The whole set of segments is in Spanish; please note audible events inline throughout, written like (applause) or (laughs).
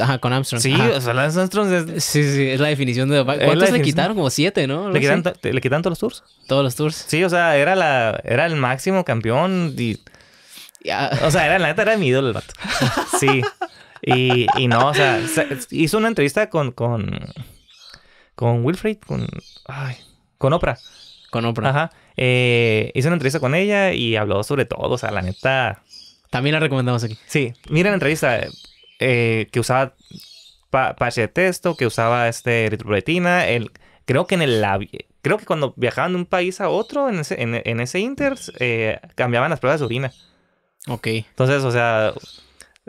Ajá, con Armstrong. Sí, o sea, Lance Armstrong es... Sí, sí, es la definición de... ¿Cuántos le quitaron? Como siete, ¿no? ¿Le quitan, ¿Le todos los tours? Todos los tours. Sí, o sea, era, la, era el máximo campeón y... O sea, era, la neta era mi ídolo el (laughs) Sí. Y, y no, o sea, hizo una entrevista con... Con, con Wilfred, con... con Oprah. Con Oprah. Ajá. Eh, hizo una entrevista con ella y habló sobre todo, o sea, la neta... También la recomendamos aquí. Sí, mira la entrevista eh, que usaba parche de texto, que usaba este creo que en el labio, creo que cuando viajaban de un país a otro en ese, en, inter eh, cambiaban las pruebas de orina. Ok. Entonces, o sea,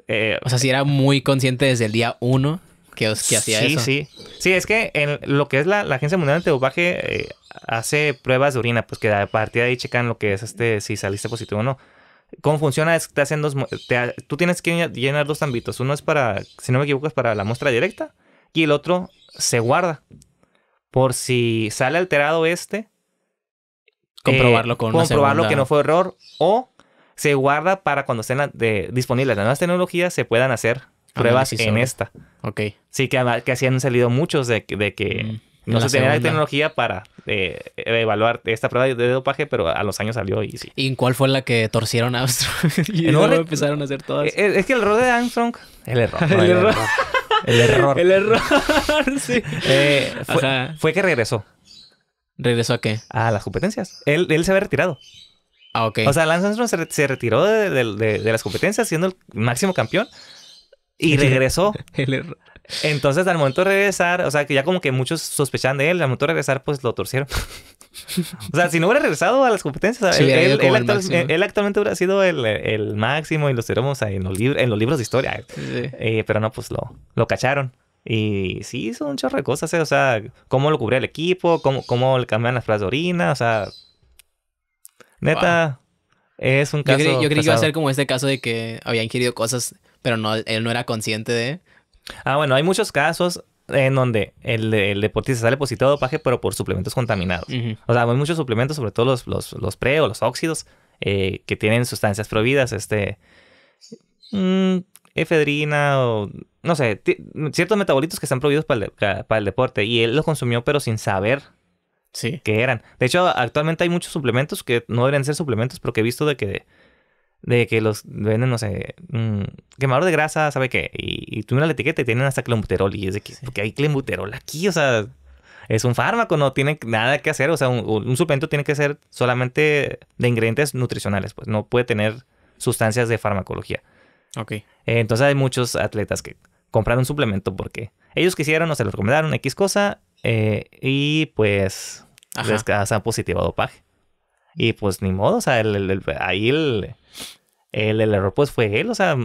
eh, o sea, si era muy consciente desde el día uno que, hacía eso. Sí, sí. Sí, es que en lo que es la, Agencia Mundial de eh, hace pruebas de orina, pues que a partir de ahí checan lo que es este, si saliste positivo o no cómo funciona es que te hacen dos. tú tienes que llenar dos ámbitos. Uno es para, si no me equivoco, es para la muestra directa. Y el otro se guarda. Por si sale alterado este. Comprobarlo eh, con Comprobarlo que no fue error. O se guarda para cuando estén eh, disponibles las nuevas tecnologías se puedan hacer ah, pruebas en esta. Ok. Sí, que, ah, que así han salido muchos de, que. Mm. No se tenía la tecnología para eh, evaluar esta prueba de, dopaje, pero a los años salió y sí. ¿Y cuál fue la que torcieron a Armstrong? (laughs) y luego empezaron a hacer todas. Eh, eh, es, que el error de Armstrong. El error. el, error. el, error. El error. (laughs) sí. Eh, fue, fue que regresó. ¿Regresó a qué? A las competencias. Él, él se había retirado. Ah, ok. O sea, Lance Armstrong se, retiró de, de, de, las competencias siendo el máximo campeón y er- regresó. Entonces, al momento de regresar, o sea, que ya como que muchos sospechaban de él, al momento de regresar, pues lo torcieron. (laughs) o sea, si no hubiera regresado a las competencias, él, actualmente hubiera sido el, máximo y lo estuviéramos en los, en los libros de historia. Eh, pero no, pues lo, lo cacharon. Y sí hizo un chorro de cosas, eh, o sea, cómo lo cubría el equipo, cómo, cómo le cambiaron las frases de orina, o sea... Neta, es un caso Yo creí, yo creí que iba a ser como este caso de que había ingerido cosas pero no, él no era consciente de... Ah, bueno, hay muchos casos en donde el, deportista sale positivo de dopaje, pero por suplementos contaminados. O sea, hay muchos suplementos, sobre todo los, los, los pre o los óxidos, eh, que tienen sustancias prohibidas, este... Mm, efedrina o no sé, ciertos metabolitos que están prohibidos para el, el, deporte y él los consumió pero sin saber sí. que eran. De hecho, actualmente hay muchos suplementos que no deben ser suplementos, porque he visto de que de que los venden, no sé, quemador de grasa, ¿sabe qué? Y, tú miras la etiqueta y tienen hasta clenbuterol. Y es de que, porque hay clenbuterol aquí, o sea, es un fármaco, no tiene nada que hacer. O sea, un, suplemento tiene que ser solamente de ingredientes nutricionales, pues no puede tener sustancias de farmacología. Ok. entonces hay muchos atletas que compraron un suplemento porque ellos quisieron o se lo recomendaron X cosa eh, y pues les ha positivo dopaje. Y pues ni modo, o sea, ahí el, error pues fue él, o sea,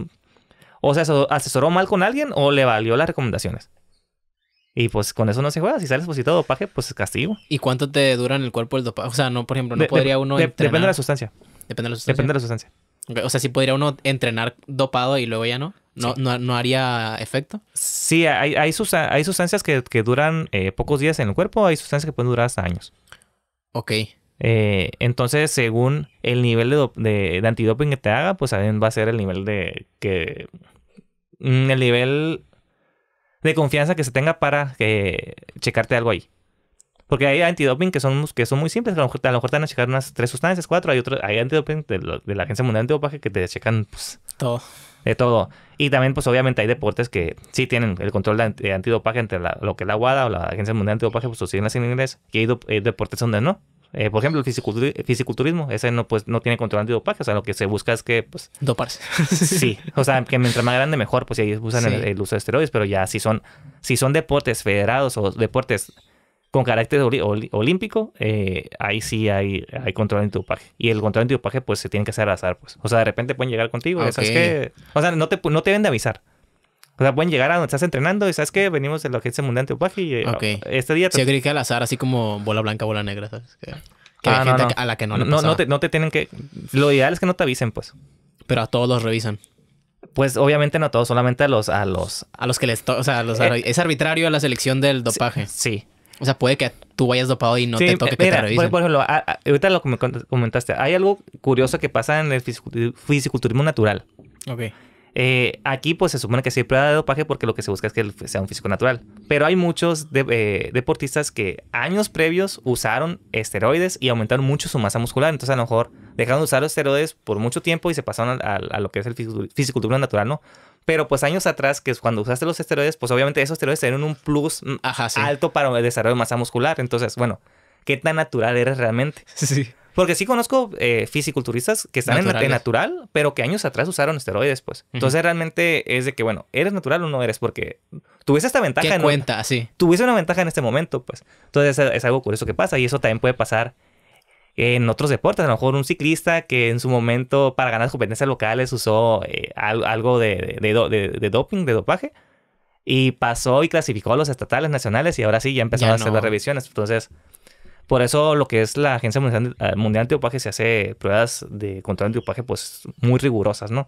o sea, asesoró mal con alguien o le valió las recomendaciones. Y pues con eso no se juega. Si sales positivo pues, dopaje, pues castigo. ¿Y cuánto te dura en el cuerpo el dopaje? O sea, no, por ejemplo, no podría uno entrenar... Depende de la sustancia. Depende de la sustancia. Depende de la sustancia. O sea, si podría uno entrenar dopado y luego ya no. ¿No, no, haría efecto? Sí, hay, hay, hay sustancias que, duran eh, pocos días en el cuerpo, hay sustancias que pueden durar hasta años. Ok. Eh, entonces, según el nivel de, antidoping que te haga, pues también va a ser el nivel de que. Mm, el nivel de confianza que se tenga para eh, checarte algo ahí. Porque hay antidoping que son, que son muy simples, a lo, mejor, te van a checar unas tres sustancias, cuatro. Hay otro, hay antidoping de, la Agencia Mundial de Antidopaje que te checan pues, todo. De todo. Y también, pues obviamente, hay deportes que sí tienen el control de antidopaje entre lo que es la WADA o la Agencia Mundial de Antidopaje, pues o siguen las en inglés. Y hay eh, deportes donde no. Eh, por ejemplo, el fisiculturismo, ese no, pues, no tiene control antidopaje, o sea, lo que se busca es que, pues... Doparse. (laughs) sí, o sea, que mientras más grande mejor, pues ahí usan el, uso de esteroides, pero ya si son, si son deportes federados o deportes con carácter olímpico, eh, ahí sí hay, hay control antidopaje. Y el control antidopaje, pues, se tiene que hacer al azar, pues. O sea, de repente pueden llegar contigo, okay. O sea, no te, no te deben de avisar. O sea, pueden llegar a donde estás entrenando y sabes que venimos de la Agencia Mundial de dopaje y eh, este día... Te... Sí, yo que al azar, así como bola blanca, bola negra, ¿sabes? Que, ah, hay gente a la que no le no, no, te, no te tienen que... Lo ideal es que no te avisen, pues. Pero a todos los revisan. Pues obviamente no a todos, solamente a los... A los, a los que les... toca. O sea, eh, es arbitrario la selección del dopaje. sí. O sea, puede que tú vayas dopado y no te toque eh, que te revisen. ahorita lo que comentaste, hay algo curioso que pasa en el fisiculturismo natural. Ok. Eh, aquí pues se supone que sí hay prueba de dopaje porque lo que se busca es que sea un físico natural. Pero hay muchos eh, deportistas que años previos usaron esteroides y aumentaron mucho su masa muscular. Entonces a lo mejor dejaron de usar los esteroides por mucho tiempo y se pasaron a, lo que es el fisiculturismo natural, ¿no? Pero pues años atrás, que es cuando usaste los esteroides, pues obviamente esos esteroides tenían un plus alto para el desarrollo de masa muscular. Entonces, bueno, ¿qué tan natural eres realmente? (laughs) Sí. Porque sí conozco eh, fisiculturistas que están en en, natural, pero que años atrás usaron esteroides, pues. Entonces realmente es de que, bueno, ¿eres natural o no eres? Porque tuviste esta ventaja. en cuenta, sí. Tuviste una ventaja en este momento, pues. Entonces es, algo curioso que pasa y eso también puede pasar en otros deportes. A lo mejor un ciclista que en su momento para ganar competencias locales usó eh, algo de, doping, de dopaje, y pasó y clasificó a los estatales, nacionales, y ahora sí ya empezaron a hacer las revisiones. Entonces, por eso lo que es la Agencia Mundial, de eh, Antidopaje se hace pruebas de control antidopaje pues muy rigurosas, ¿no?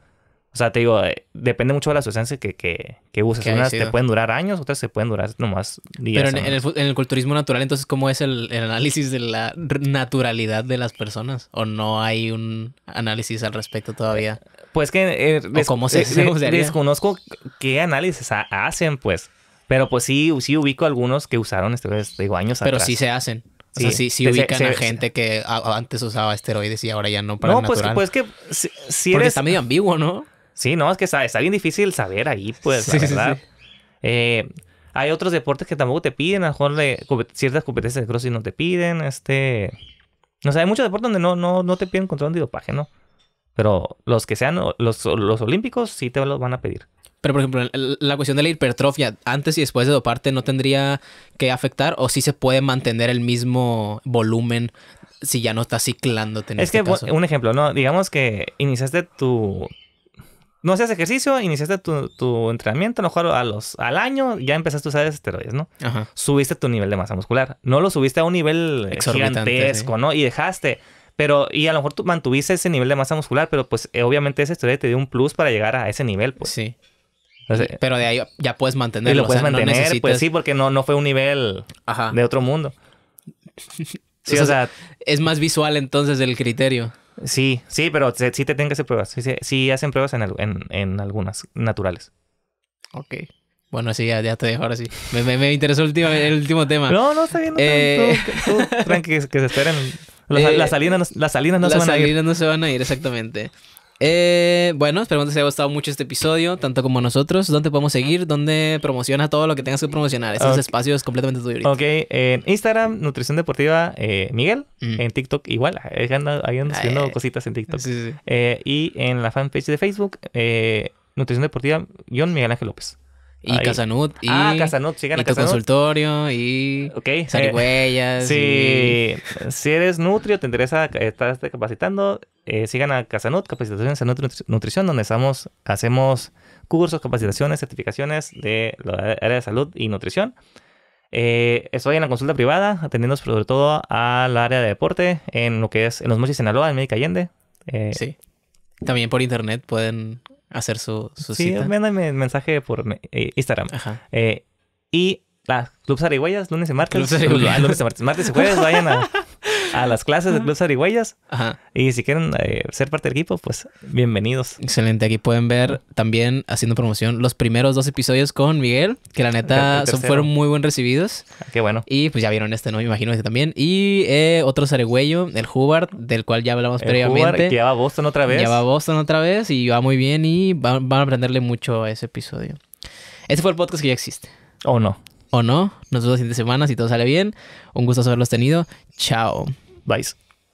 O sea, te digo, eh, depende mucho de la sustancia que, que, que uses. Unas te pueden durar años, otras se pueden durar nomás días. Pero en, el, culturismo natural, entonces, ¿cómo es el, análisis de la naturalidad de las personas? ¿O no hay un análisis al respecto todavía? Pues que... Eh, cómo se, (laughs) se Desconozco qué análisis hacen, pues. Pero pues sí, sí ubico algunos que usaron, este, pues, digo, años atrás. Pero sí se hacen. O sea, si ubican a gente que antes usaba esteroides y ahora ya no para pues, natural. No, pues, pues que si, Porque está medio ambiguo, ¿no? Sí, no, es que está, bien difícil saber ahí, pues, verdad. Eh, hay otros deportes que tampoco te piden, a lo mejor ciertas competencias de CrossFit no te piden, este... No sé, hay muchos deportes donde no, no, no te piden control dopaje, ¿no? Pero los que sean los, los olímpicos sí te los van a pedir. Pero, por ejemplo, la cuestión de la hipertrofia, antes y después de doparte, ¿no tendría que afectar o si se puede mantener el mismo volumen si ya no estás ciclándote? En es este que, un ejemplo, ¿no? Digamos que iniciaste tu... No hacías ejercicio, iniciaste tu, entrenamiento, a lo mejor a los, al año ya empezaste a usar esteroides, ¿no? Ajá. Subiste tu nivel de masa muscular. No lo subiste a un nivel gigantesco, ¿no? Y dejaste... Pero, y a lo mejor tú mantuviste ese nivel de masa muscular, pero pues eh, obviamente ese esteroide te dio un plus para llegar a ese nivel, pues. Sí pero de ahí ya puedes mantenerlo. Y lo puedes mantener, pues sí, porque no, no fue un nivel de otro mundo. (laughs) Sí, o sea, es más visual entonces el criterio. Sí, sí, pero sí te tienen que hacer pruebas. Sí, hacen pruebas en, en, en, algunas naturales. Ok. Bueno, sí, ya, te dejo ahora sí. Me, me, me interesó el último, tema. No, no, está bien. Eh, tranqui, que, se esperen. (laughs) Eh, las, salinas, las salinas no se van a ir. Las salinas no se van a ir, exactamente. Eh, bueno, espero que te haya gustado mucho este episodio, tanto como nosotros. ¿Dónde podemos seguir? ¿Dónde promociona todo lo que tengas que promocionar? Esos espacios completamente tuyos. Ok, en Instagram, Nutrición Deportiva eh, Miguel. Mm. En TikTok, igual. Ahí ando, haciendo eh, cositas en TikTok. Eh, y en la fanpage de Facebook, Nutrición Deportiva, John Miguel Ángel López. Y Casanut. Y, ah, Casanut, sigan a Y consultorio y. Ok. Eh, sí. si, eres nutrio, te interesa, estás capacitando, eh, sigan a Casanut, Capacitaciones en Nutrición, donde estamos, hacemos cursos, capacitaciones, certificaciones de la área de salud y nutrición. Eh, estoy en la consulta privada, atendiendo sobre todo al área de deporte, en lo que es en los Mochis Sinaloa, en Médica Allende. Eh, sí. También por internet pueden hacer su, su cita. Sí, mándame mensaje por eh, Instagram. Ajá. Eh, y las Clubs arihuayas, lunes y martes. Lunes y martes. Martes y jueves vayan a, (laughs) a las clases de los Zarigüeyas. Ajá. Y si quieren eh, ser parte del equipo, pues bienvenidos. Excelente. Aquí pueden ver también, haciendo promoción, los primeros dos episodios con Miguel, que la neta fueron muy buen recibidos. Ah, qué bueno. Y pues ya vieron este, ¿no? Me imagino este también. Y eh, otro zarigüeyo, el Hubbard, del cual ya hablamos el previamente. Hubbard, que ya a Boston otra vez. Ya va a Boston otra vez y va muy bien y van, a aprenderle mucho a ese episodio. Ese fue el podcast que ya existe. ¿O no? ¿O no? Nos vemos la siguiente semana si todo sale bien. Un gusto haberlos tenido. Chao. Bye.